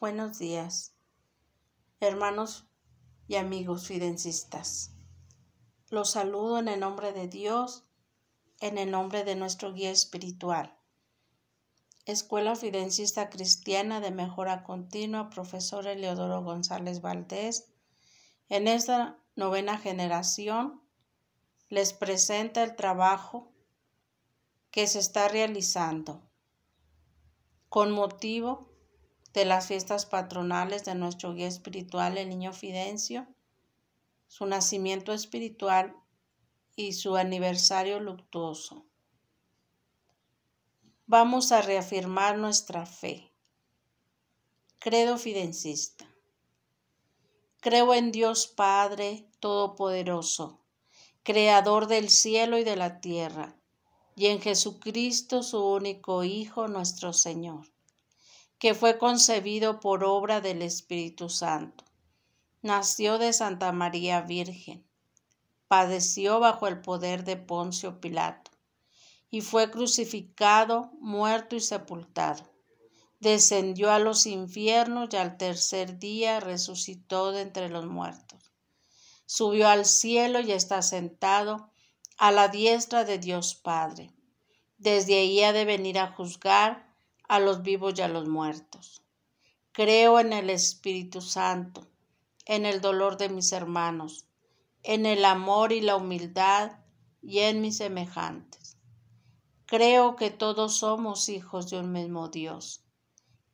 Buenos días, hermanos y amigos fidencistas. Los saludo en el nombre de Dios, en el nombre de nuestro guía espiritual. Escuela Fidencista Cristiana de Mejora Continua, profesor Eleodoro González Valdés. En esta novena generación les presenta el trabajo que se está realizando con motivo de las fiestas patronales de nuestro guía espiritual, el niño Fidencio, su nacimiento espiritual y su aniversario luctuoso. Vamos a reafirmar nuestra fe. Credo fidencista. Creo en Dios Padre Todopoderoso, Creador del cielo y de la tierra, y en Jesucristo, su único Hijo, nuestro Señor que fue concebido por obra del Espíritu Santo. Nació de Santa María Virgen, padeció bajo el poder de Poncio Pilato, y fue crucificado, muerto y sepultado. Descendió a los infiernos y al tercer día resucitó de entre los muertos. Subió al cielo y está sentado a la diestra de Dios Padre. Desde ahí ha de venir a juzgar a los vivos y a los muertos. Creo en el Espíritu Santo, en el dolor de mis hermanos, en el amor y la humildad y en mis semejantes. Creo que todos somos hijos de un mismo Dios.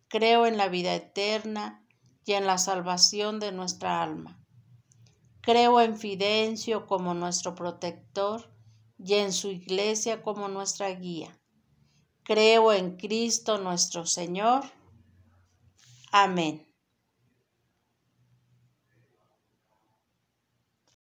Creo en la vida eterna y en la salvación de nuestra alma. Creo en Fidencio como nuestro protector y en su iglesia como nuestra guía. Creo en Cristo nuestro Señor. Amén.